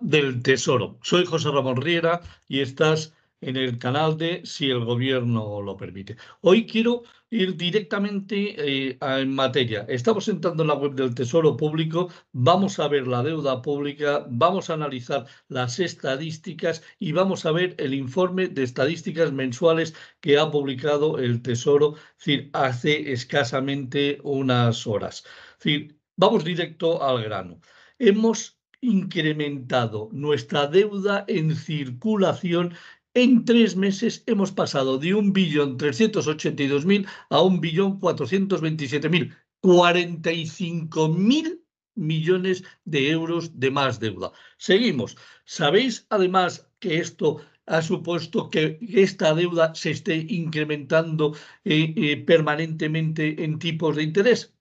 del Tesoro. Soy José Ramón Riera y estás en el canal de Si el Gobierno lo permite. Hoy quiero ir directamente eh, en materia. Estamos entrando en la web del Tesoro Público, vamos a ver la deuda pública, vamos a analizar las estadísticas y vamos a ver el informe de estadísticas mensuales que ha publicado el Tesoro decir, hace escasamente unas horas. decir, vamos directo al grano. Hemos incrementado nuestra deuda en circulación. En tres meses hemos pasado de un 1.382.000 a un billón 1.427.000, 45.000 millones de euros de más deuda. Seguimos. Sabéis además que esto ha supuesto que esta deuda se esté incrementando eh, eh, permanentemente en tipos de interés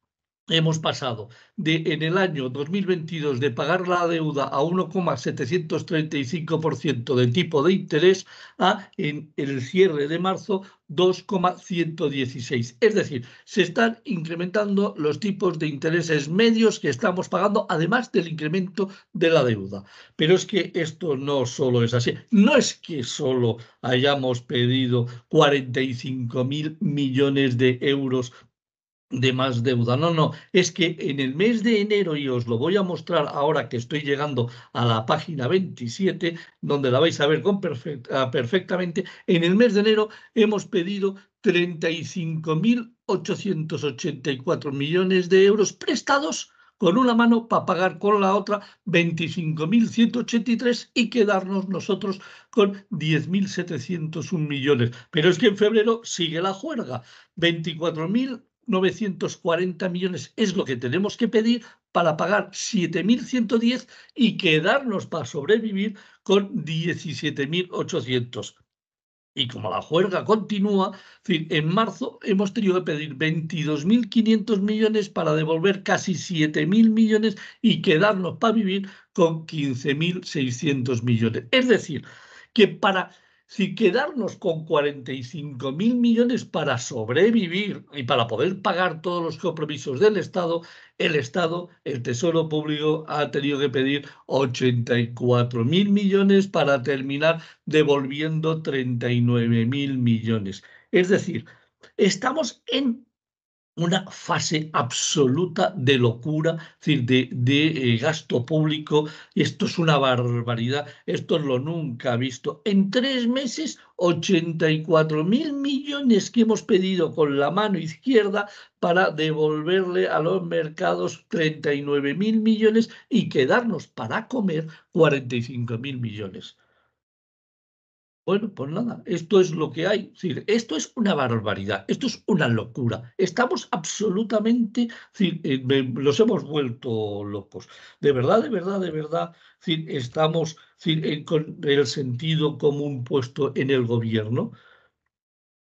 hemos pasado de en el año 2022 de pagar la deuda a 1,735% de tipo de interés a en el cierre de marzo 2,116. Es decir, se están incrementando los tipos de intereses medios que estamos pagando, además del incremento de la deuda. Pero es que esto no solo es así. No es que solo hayamos pedido 45.000 millones de euros de más deuda. No, no, es que en el mes de enero, y os lo voy a mostrar ahora que estoy llegando a la página 27, donde la vais a ver con perfecta, ah, perfectamente, en el mes de enero hemos pedido 35.884 millones de euros prestados con una mano para pagar con la otra 25.183 y quedarnos nosotros con 10.701 millones. Pero es que en febrero sigue la juerga. 24.000 940 millones es lo que tenemos que pedir para pagar 7.110 y quedarnos para sobrevivir con 17.800. Y como la juerga continúa, en marzo hemos tenido que pedir 22.500 millones para devolver casi 7.000 millones y quedarnos para vivir con 15.600 millones. Es decir, que para si quedarnos con 45 mil millones para sobrevivir y para poder pagar todos los compromisos del Estado, el Estado, el Tesoro Público, ha tenido que pedir 84 mil millones para terminar devolviendo 39 mil millones. Es decir, estamos en una fase absoluta de locura, decir, de, eh, gasto público. Esto es una barbaridad, esto es lo nunca visto. En tres meses, 84 mil millones que hemos pedido con la mano izquierda para devolverle a los mercados 39 mil millones y quedarnos para comer 45 mil millones. Bueno, pues nada, esto es lo que hay. esto es una barbaridad, esto es una locura. Estamos absolutamente, eh, los hemos vuelto locos. De verdad, de verdad, de verdad, estamos con el sentido común puesto en el gobierno.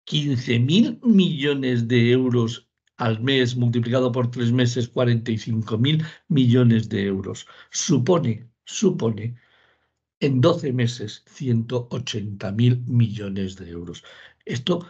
15 mil millones de euros al mes multiplicado por tres meses, 45 mil millones de euros. Supone, supone en 12 meses 180 mil millones de euros. Esto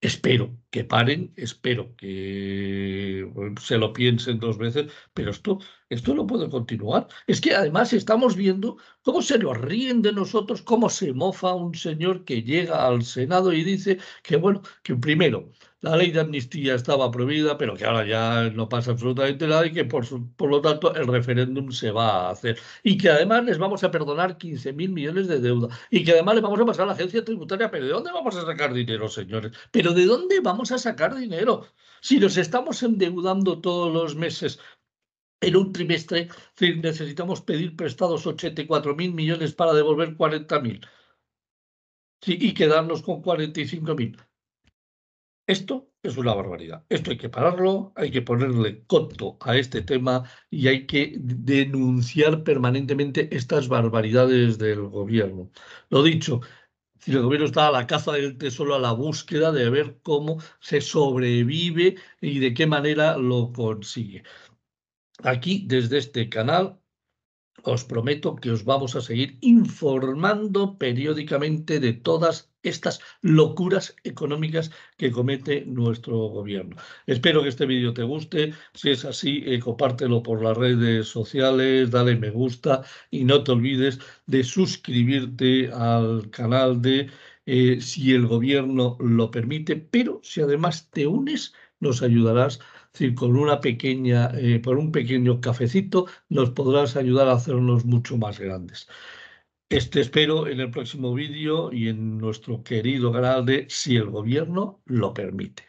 espero que paren, espero que se lo piensen dos veces, pero esto esto no puede continuar. Es que además estamos viendo cómo se nos ríen de nosotros, cómo se mofa un señor que llega al Senado y dice que, bueno, que primero, la ley de amnistía estaba prohibida, pero que ahora ya no pasa absolutamente nada y que por, por lo tanto el referéndum se va a hacer. Y que además les vamos a perdonar mil millones de deuda. Y que además les vamos a pasar a la agencia tributaria. Pero ¿de dónde vamos a sacar dinero, señores? ¿Pero de dónde vamos a sacar dinero? Si nos estamos endeudando todos los meses en un trimestre, necesitamos pedir prestados mil millones para devolver 40.000 y quedarnos con mil. Esto es una barbaridad. Esto hay que pararlo, hay que ponerle coto a este tema y hay que denunciar permanentemente estas barbaridades del gobierno. Lo dicho, si el gobierno está a la caza del tesoro, a la búsqueda de ver cómo se sobrevive y de qué manera lo consigue aquí desde este canal os prometo que os vamos a seguir informando periódicamente de todas estas locuras económicas que comete nuestro gobierno. Espero que este vídeo te guste. Si es así, eh, compártelo por las redes sociales, dale me gusta y no te olvides de suscribirte al canal de eh, Si el gobierno lo permite, pero si además te unes nos ayudarás si con una pequeña, eh, por un pequeño cafecito nos podrás ayudar a hacernos mucho más grandes. Este espero en el próximo vídeo y en nuestro querido canal de Si el Gobierno lo permite.